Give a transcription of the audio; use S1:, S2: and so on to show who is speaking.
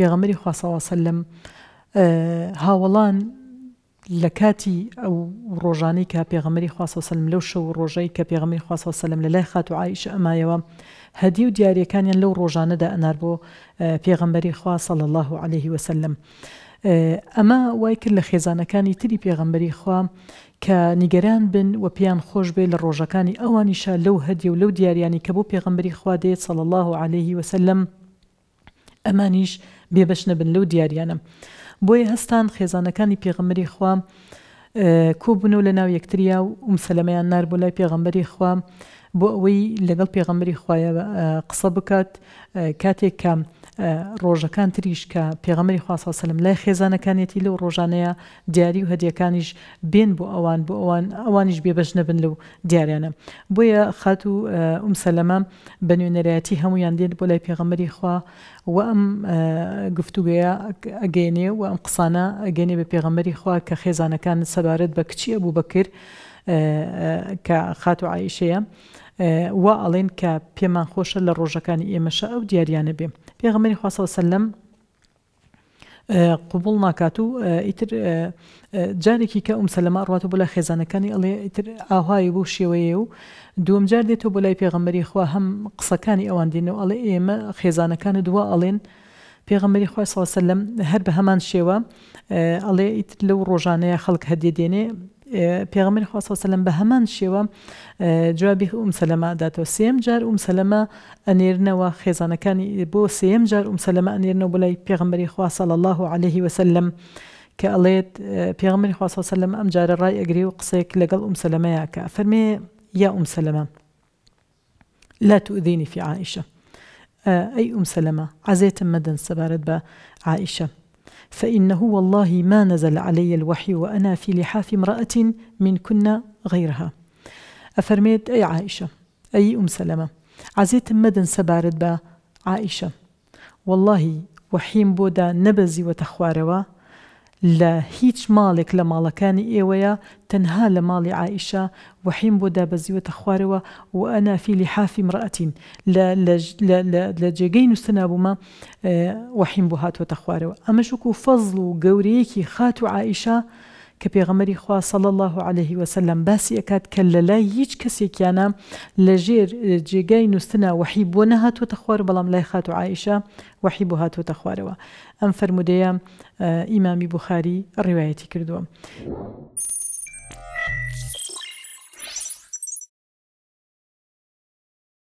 S1: پێغەمەری خواسەوە سەلم هاوەڵان لە کاتی ئەو ڕۆژانەی کە پێغەمەری خواسەسەلم لەو شەو ڕۆژەی کە پێغەمەری خواسەسەلم لە لای خات و عیش ئەمایەوە هەدی و دیارەکانیان لەو دا ئەنار بۆ بيغمري خواه صلى الله عليه وسلم. ئەمە آه، آه، آه، وای کرد لە خێزانەکانی تری پێغەمبەری خوا کە نیگەران بن و پێیان خۆش بێ لە ڕۆژەکانی ئەوانیشە لەو هەدی و لەو دیاریانی کە بۆ پێغەمبەری خوا الله عليه وسلم ئەمانیش بێبش نەبن لەو دیاریانە بۆیە هەستان خێزانەکانی پێغمەری خوام کۆبن و لە ناو یەکتریا و ومسەلەمەیان نار بۆ لای پێغمبەری خوام بۆ ئەوەی لەگەڵ پێغمبەری خوایە قسە بکات کاتێک کام ڕۆژەکان تریش کە پێغەمەری خواسا سلم لای خێزانەکانێتی لەو ڕۆژانەیە دیاری و هەدیەکانیش بێن بۆ ئەوان بۆ ئەوان ئەوانیش بێبش نەبن لەو دیاریانە بۆیە خات و ئومسەلەمە بە نوێنەرایەتی هەمویان دێت بۆ لای پێغەمەری خوا و ئەم گفتوگەیە ئەگەێنێ و ئەم قسانە ئەگەێنێ بە پێغەمەری خوا کە خێزانەکان سەبارەت بە کچی ئەبوو بەکرد کە خات و عیشەیە. وا ئەڵێن کە پێمان خۆشە لە ڕۆژەکانی ئێمەشە ئەو دیاریانە بێ پێغمەری خواستە سەلم قوبول ناکات و ئیتر جارێکی کە ئومسەلەما ڕاتە بۆ لە خێزانەکانی ئەڵێ ئیتر ئاهایی بۆ شێوەیە و دوم جار دێتەوە بۆ لای پێغەمەری خوا هەم قسەکانی ئەوان دێنەوە ئەڵێ ئێمە خێزانەکانە دووە ئەڵێن پێغەمەری خوا سەوەسە لەم هەر بە هەمان شێوە ئەڵێ ئیتر لەو ڕۆژانەیە خەڵک هەدێ دێنێ پیغمبر خواص صلی پێغمبەر خوا سەلم بە هەمان شێوە اه، جوابی ئوم سەلەما و سیم جار ام ئوم سەلەما خزانه خێزانەکانی بو سیم جار ئوم سەلەما ئەنێرنەوە بلای پیغمبر خواص صلی الله علیه و سلم که الیت اه، پیغمبر خواص صلی الله علیه و سەلم ام جار رای اگری و ام لەگەڵ یا سەلەمەیەکە فرمی یا ام سەلەما لا تؤذيني في عائشة أي اه، أم سلمة عزيت مدن سبارد بعائشة فإنه والله ما نزل علي الوحي وأنا في لحاف امرأة من كنا غيرها أفرميت أي عائشة أي أم سلمة عزيت مدن سبارد با عائشة والله وحيم بودا نبزي وتخواروا لە هیچ ماڵێک لە ماڵەکانی ئێوەیە تەنها لە ماڵی عیشا وحیم بۆ دابەزیوەتە خوارەوە و ئەنافیلی حافی مڕەتین لە جێگەی نووسنابوومە وحیم بۆ هاتووەتە خوارەوە ئەمەشک و فەزل و گەورەیەکی خات و عیشا کە پێغەمەری خوا سەڵ الله عليه وسلم باسی ئەکات کە لە لای هیچ کەسێکیانە لە ژێر نستنا اه، نووسنا وەحی بۆ بلام لای خات و عیشە وەحی بۆ هاتوەتە خوارەوە ئەم فرمودەیە اه، بخاری